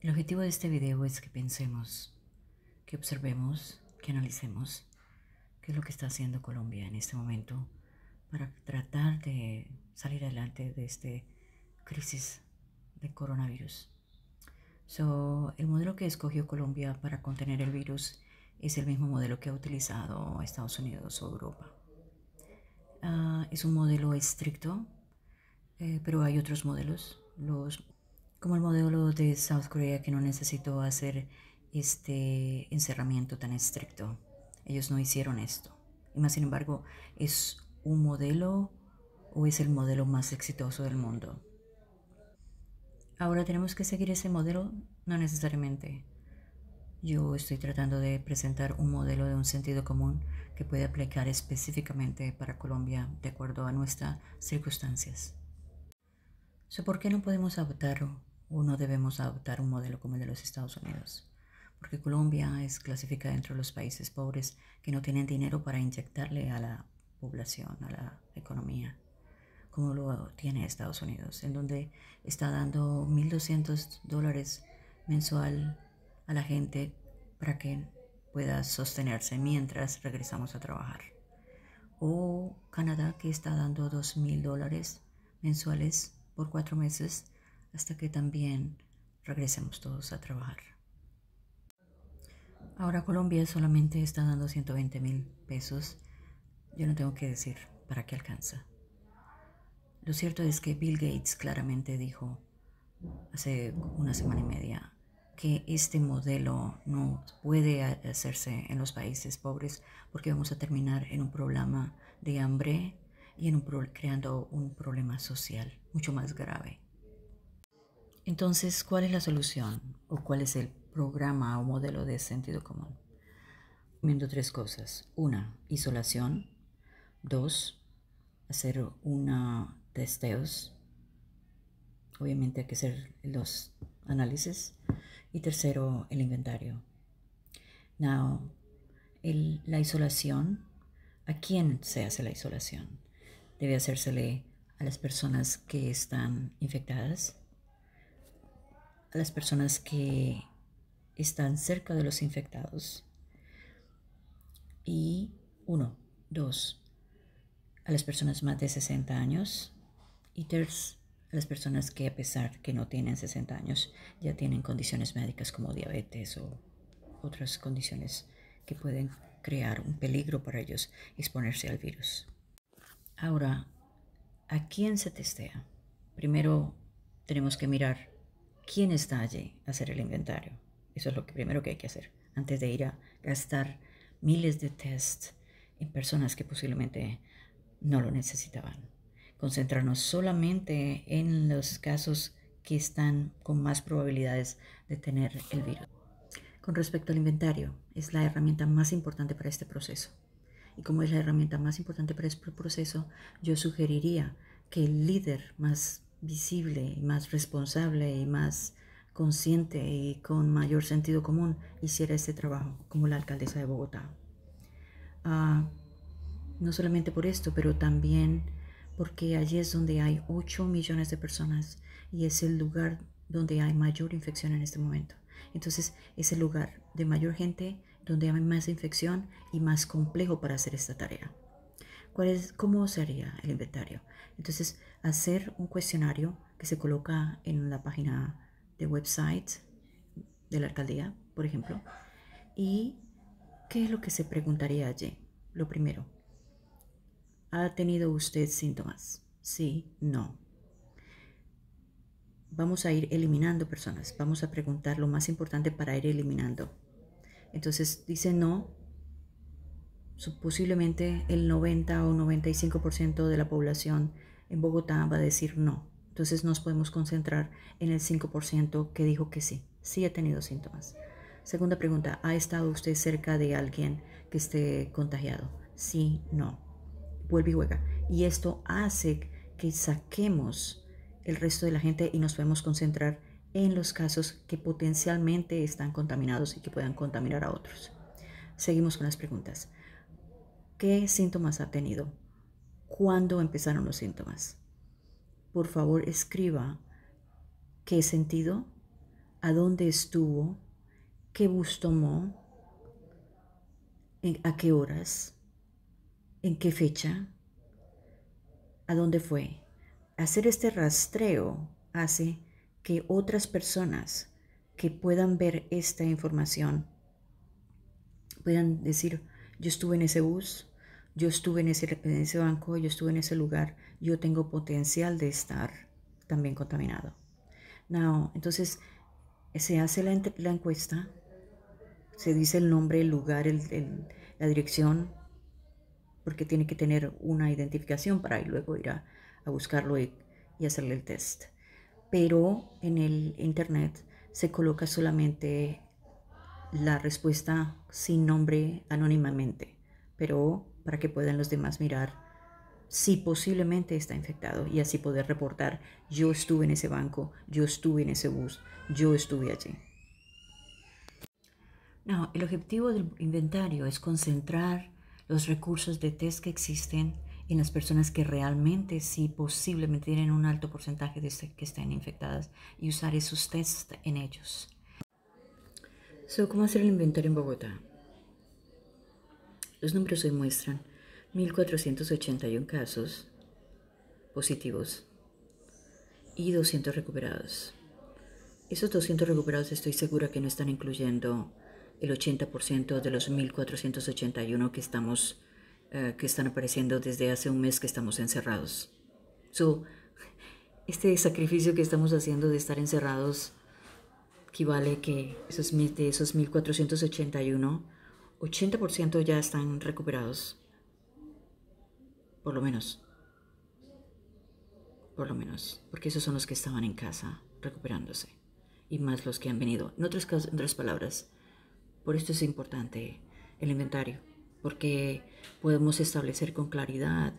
El objetivo de este video es que pensemos, que observemos, que analicemos qué es lo que está haciendo Colombia en este momento para tratar de salir adelante de esta crisis de coronavirus. el modelo que escogió Colombia para contener el virus es el mismo modelo que ha utilizado Estados Unidos o Europa. Ah, es un modelo estricto, eh, pero hay otros modelos. Los como el modelo de South Korea que no necesitó hacer este encerramiento tan estricto. Ellos no hicieron esto. Y más sin embargo, es un modelo o es el modelo más exitoso del mundo. Ahora tenemos que seguir ese modelo, no necesariamente. Yo estoy tratando de presentar un modelo de un sentido común que puede aplicar específicamente para Colombia de acuerdo a nuestras circunstancias. ¿Por qué no podemos adoptar o no debemos adoptar un modelo como el de los Estados Unidos, porque Colombia es clasificada entre los países pobres que no tienen dinero para inyectarle a la población, a la economía, como lo tiene Estados Unidos, en donde está dando 1.200 dólares mensual a la gente para que pueda sostenerse mientras regresamos a trabajar. O Canadá que está dando 2.000 dólares mensuales por cuatro meses hasta que también regresemos todos a trabajar. Ahora Colombia solamente está dando 120 mil pesos. Yo no tengo que decir para qué alcanza. Lo cierto es que Bill Gates claramente dijo hace una semana y media que este modelo no puede hacerse en los países pobres porque vamos a terminar en un problema de hambre y en un creando un problema social mucho más grave. Entonces, ¿cuál es la solución o cuál es el programa o modelo de sentido común? Miento tres cosas. Una, isolación. Dos, hacer una testeos. Obviamente hay que hacer los análisis. Y tercero, el inventario. Now, la isolación. ¿A quién se hace la isolación? Debe hacérsele a las personas que están infectadas, a las personas que están cerca de los infectados. Y uno, dos, a las personas más de 60 años. Y tres, a las personas que a pesar que no tienen 60 años, ya tienen condiciones médicas como diabetes o otras condiciones que pueden crear un peligro para ellos exponerse al virus. Ahora, ¿a quién se testea? Primero tenemos que mirar quién está allí, hacer el inventario. Eso es lo que primero que hay que hacer antes de ir a gastar miles de tests en personas que posiblemente no lo necesitaban. Concentrarnos solamente en los casos que están con más probabilidades de tener el virus. Con respecto al inventario, es la herramienta más importante para este proceso. Y como es la herramienta más importante para este proceso, yo sugeriría que el líder más visible y más responsable y más consciente y con mayor sentido común hiciera este trabajo como la alcaldesa de Bogotá. Ah, no solamente por esto, pero también porque allí es donde hay 8 millones de personas y es el lugar donde hay mayor infección en este momento. Entonces es el lugar de mayor gente, donde hay más infección y más complejo para hacer esta tarea. ¿Cuál es, ¿Cómo sería el inventario? Entonces hacer un cuestionario que se coloca en la página de website de la alcaldía, por ejemplo. ¿Y qué es lo que se preguntaría allí? Lo primero, ¿ha tenido usted síntomas? Sí, no. Vamos a ir eliminando personas, vamos a preguntar lo más importante para ir eliminando. Entonces dice no, posiblemente el 90 o 95% de la población en Bogotá va a decir no. Entonces nos podemos concentrar en el 5% que dijo que sí, sí ha tenido síntomas. Segunda pregunta, ¿ha estado usted cerca de alguien que esté contagiado? Sí, no. Vuelve y juega. Y esto hace que saquemos el resto de la gente y nos podemos concentrar en los casos que potencialmente están contaminados y que puedan contaminar a otros. Seguimos con las preguntas. ¿Qué síntomas ha tenido? cuándo empezaron los síntomas. Por favor, escriba qué sentido, a dónde estuvo, qué bus tomó, a qué horas, en qué fecha, a dónde fue. Hacer este rastreo hace que otras personas que puedan ver esta información puedan decir, yo estuve en ese bus, yo estuve en ese, banco, yo estuve en ese lugar, yo tengo potencial de estar también contaminado. Now, entonces se hace la, encuesta, se dice el nombre, el lugar, la dirección, porque tiene que tener una identificación para y luego ir a, buscarlo y, y, hacerle el test. Pero en el internet se coloca solamente la respuesta sin nombre anónimamente, pero para que puedan los demás mirar si posiblemente está infectado y así poder reportar, yo estuve en ese banco, yo estuve en ese bus, yo estuve allí. No, el objetivo del inventario es concentrar los recursos de test que existen en las personas que realmente si posiblemente tienen un alto porcentaje de este, que estén infectadas y usar esos tests en ellos. ¿Cómo hacer el inventario en Bogotá? Los números hoy muestran 1.481 casos positivos y 200 recuperados. Esos 200 recuperados estoy segura que no están incluyendo el 80% de los 1.481 que, estamos, eh, que están apareciendo desde hace un mes que estamos encerrados. Su este sacrificio que estamos haciendo de estar encerrados equivale que esos, de esos 1.481 80% ya están recuperados. Por lo menos. Por lo menos. Porque esos son los que estaban en casa recuperándose. Y más los que han venido. En otras, en otras palabras, por esto es importante el inventario. Porque podemos establecer con claridad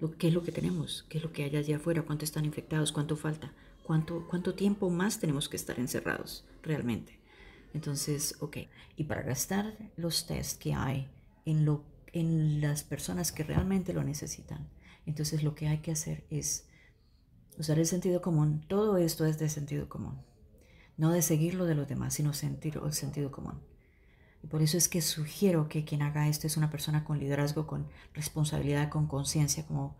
lo, qué es lo que tenemos, qué es lo que hay allá afuera, cuánto están infectados, cuánto falta, cuánto, cuánto tiempo más tenemos que estar encerrados realmente. Entonces, ok, y para gastar los test que hay en, lo, en las personas que realmente lo necesitan, entonces lo que hay que hacer es usar el sentido común. Todo esto es de sentido común, no de seguir lo de los demás, sino sentir el sentido común. Y por eso es que sugiero que quien haga esto es una persona con liderazgo, con responsabilidad, con conciencia, como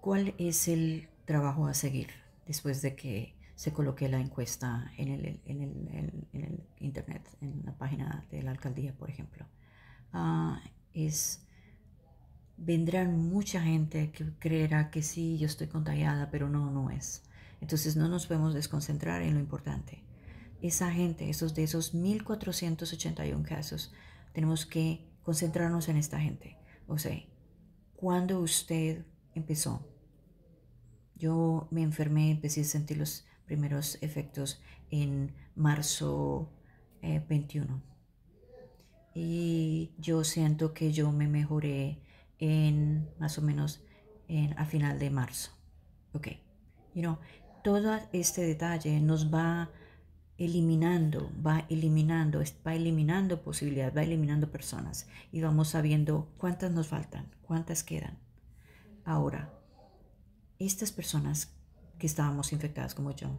¿Cuál es el trabajo a seguir después de que se coloque la encuesta en el, en el, en, el internet, en la página de la alcaldía, por ejemplo. Ah, es vendrán mucha gente que creerá que sí, yo estoy contagiada, pero no, no es. Entonces no nos podemos desconcentrar en lo importante. Esa gente, esos de esos 1.481 casos, tenemos que concentrarnos en esta gente. O sea, cuando usted empezó, yo me enfermé, empecé a sentir los primeros efectos en marzo 21. Eh, y yo siento que yo me mejoré en más o menos en, a final de marzo. Ok, you know, todo este detalle nos va eliminando, va eliminando, va eliminando posibilidades, va eliminando personas y vamos sabiendo cuántas nos faltan, cuántas quedan. Ahora, estas personas que estábamos infectadas como yo.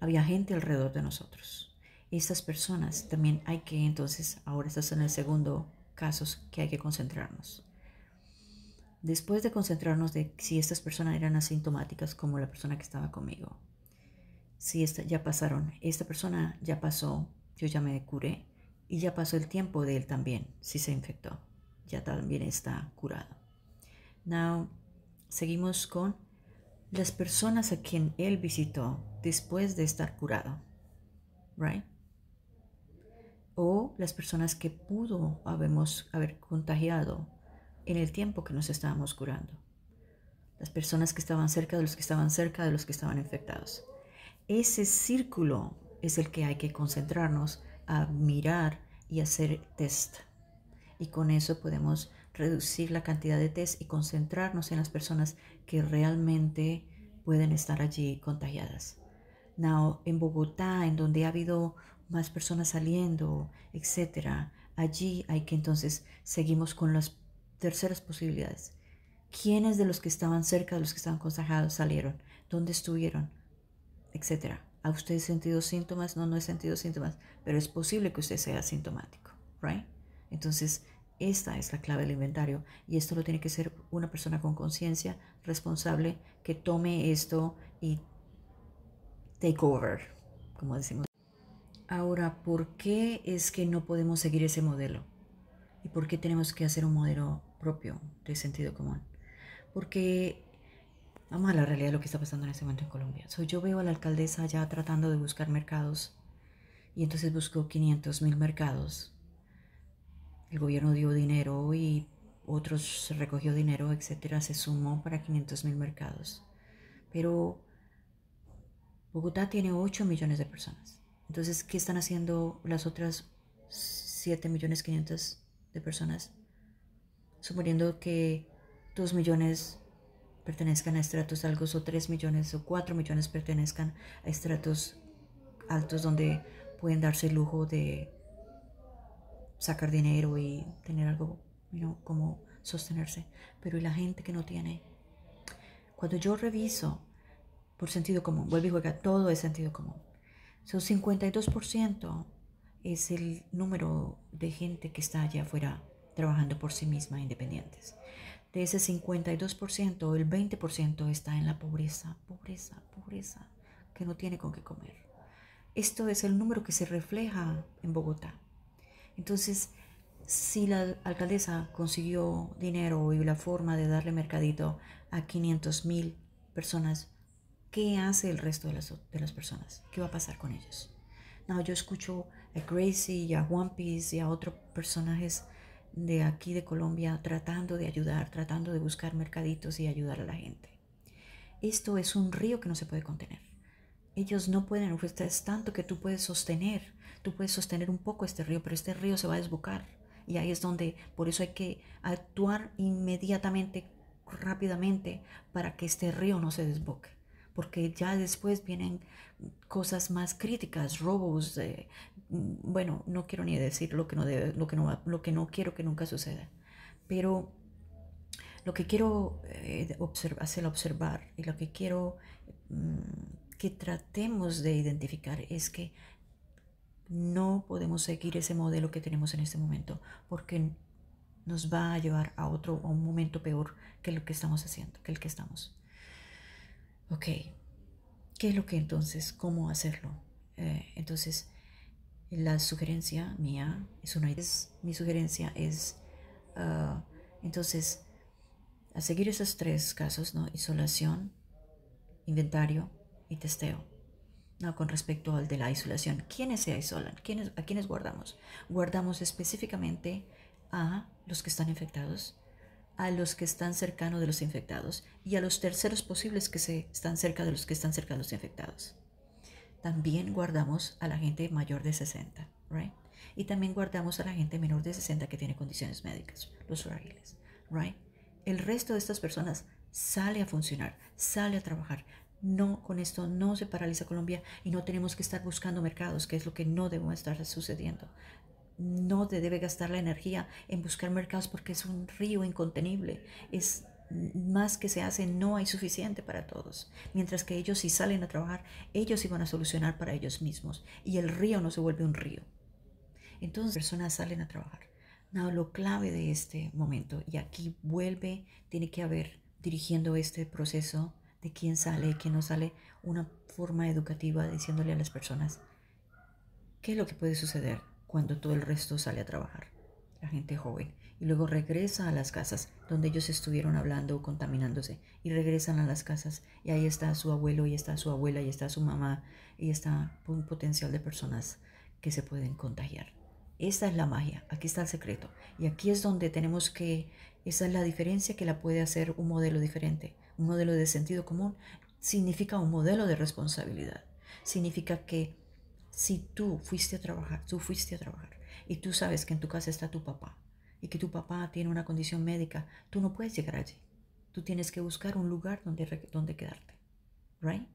Había gente alrededor de nosotros. Estas personas también hay que, entonces, ahora estás en el segundo caso que hay que concentrarnos. Después de concentrarnos de si estas personas eran asintomáticas como la persona que estaba conmigo. Si esta, ya pasaron, esta persona ya pasó, yo ya me curé y ya pasó el tiempo de él también, si se infectó. Ya también está curado. Now, seguimos con las personas a quien él visitó después de estar curado, right? O las personas que pudo habemos, haber contagiado en el tiempo que nos estábamos curando. Las personas que estaban cerca de los que estaban cerca de los que estaban infectados. Ese círculo es el que hay que concentrarnos a mirar y hacer test. Y con eso podemos reducir la cantidad de test y concentrarnos en las personas que realmente pueden estar allí contagiadas. Now, en Bogotá, en donde ha habido más personas saliendo, etcétera, allí hay que entonces seguimos con las terceras posibilidades. ¿Quiénes de los que estaban cerca, de los que estaban contagiados salieron? ¿Dónde estuvieron? Etcétera. ¿Ha usted sentido síntomas? No, no he sentido síntomas, pero es posible que usted sea sintomático, ¿right? Entonces, esta es la clave del inventario y esto lo tiene que ser una persona con conciencia, responsable, que tome esto y take over, como decimos. Ahora, ¿por qué es que no podemos seguir ese modelo? ¿Y por qué tenemos que hacer un modelo propio de sentido común? Porque vamos a la realidad de lo que está pasando en este momento en Colombia. yo veo a la alcaldesa ya tratando de buscar mercados y entonces buscó 500 mil mercados el gobierno dio dinero y otros recogió dinero, etcétera. Se sumó para 500 mil mercados. Pero Bogotá tiene 8 millones de personas. Entonces, ¿qué están haciendo las otras 7 millones 500 de personas? Suponiendo que 2 millones pertenezcan a estratos altos o 3 millones o 4 millones pertenezcan a estratos altos donde pueden darse el lujo de sacar dinero y tener algo, ¿no? como sostenerse. Pero y la gente que no tiene. Cuando yo reviso por sentido común, vuelvo y juega, todo es sentido común. Son 52% es el número de gente que está allá afuera trabajando por sí misma, independientes. De ese 52%, el 20% está en la pobreza, pobreza, pobreza, que no tiene con qué comer. Esto es el número que se refleja en Bogotá. Entonces, si la alcaldesa consiguió dinero y la forma de darle mercadito a 500 mil personas, ¿qué hace el resto de las, de personas? ¿Qué va a pasar con ellos? No, yo escucho a Gracie y a One y a otros personajes de aquí de Colombia tratando de ayudar, tratando de buscar mercaditos y ayudar a la gente. Esto es un río que no se puede contener. Ellos no pueden ofrecer tanto que tú puedes sostener. Tú puedes sostener un poco este río, pero este río se va a desbocar. Y ahí es donde, por eso hay que actuar inmediatamente, rápidamente, para que este río no se desboque. Porque ya después vienen cosas más críticas, robos, eh, mm, bueno, no quiero ni decir lo que no, debe, lo, que no, lo que no quiero que nunca suceda. Pero lo que quiero eh, hacer observar y lo que quiero mm, que tratemos de identificar es que no podemos seguir ese modelo que tenemos en este momento porque nos va a llevar a otro, a un momento peor que lo que estamos haciendo, que el que estamos. Ok, ¿qué es lo que entonces, cómo hacerlo? Eh, entonces, la sugerencia mía es una es, mi sugerencia es ah, entonces a seguir esos tres casos no isolación inventario y testeo. No, con respecto al de la isolación, ¿quiénes se aislan? ¿Quiénes, ¿A quiénes guardamos? Guardamos específicamente a los que están infectados, a los que están cercanos de los infectados y a los terceros posibles que se están cerca de los que están cerca de los infectados. También guardamos a la gente mayor de 60, right? Y también guardamos a la gente menor de 60 que tiene condiciones médicas, los frágiles, right? El resto de estas personas sale a funcionar, sale a trabajar, no, con esto no se paraliza Colombia y no tenemos que estar buscando mercados, que es lo que no debe estar sucediendo. No te debe gastar la energía en buscar mercados porque es un río incontenible. Es más que se hace, no hay suficiente para todos. Mientras que ellos si salen a trabajar, ellos iban a solucionar para ellos mismos y el río no se vuelve un río. Entonces, personas salen a trabajar. No, lo clave de este momento, y aquí vuelve, tiene que haber dirigiendo este proceso de quién sale y quién no sale, una forma educativa diciéndole a las personas qué es lo que puede suceder cuando todo el resto sale a trabajar, la gente joven, y luego regresa a las casas donde ellos estuvieron hablando o contaminándose, y regresan a las casas y ahí está su abuelo, y está su abuela, y está su mamá, y está un potencial de personas que se pueden contagiar. Esta es la magia, aquí está el secreto. Y aquí es donde tenemos que, esa es la diferencia que la puede hacer un modelo diferente. Un modelo de sentido común significa un modelo de responsabilidad. Significa que si tú fuiste a trabajar, tú fuiste a trabajar y tú sabes que en tu casa está tu papá y que tu papá tiene una condición médica, tú no puedes llegar allí. Tú tienes que buscar un lugar donde, donde quedarte. ¿Right?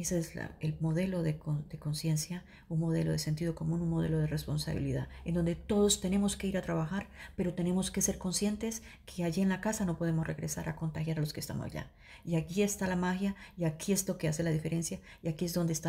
Ese es el modelo de, de conciencia, un modelo de sentido común, un modelo de responsabilidad, en donde todos tenemos que ir a trabajar, pero tenemos que ser conscientes que allí en la casa no podemos regresar a contagiar a los que estamos allá. Y aquí está la magia, y aquí es lo que hace la diferencia, y aquí es donde está la